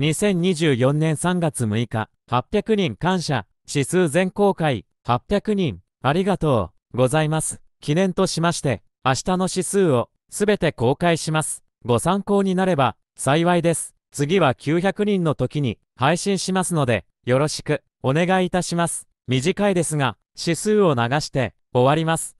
2024年3月6日、800人感謝、指数全公開、800人、ありがとう、ございます。記念としまして、明日の指数を、すべて公開します。ご参考になれば、幸いです。次は900人の時に、配信しますので、よろしく、お願いいたします。短いですが、指数を流して、終わります。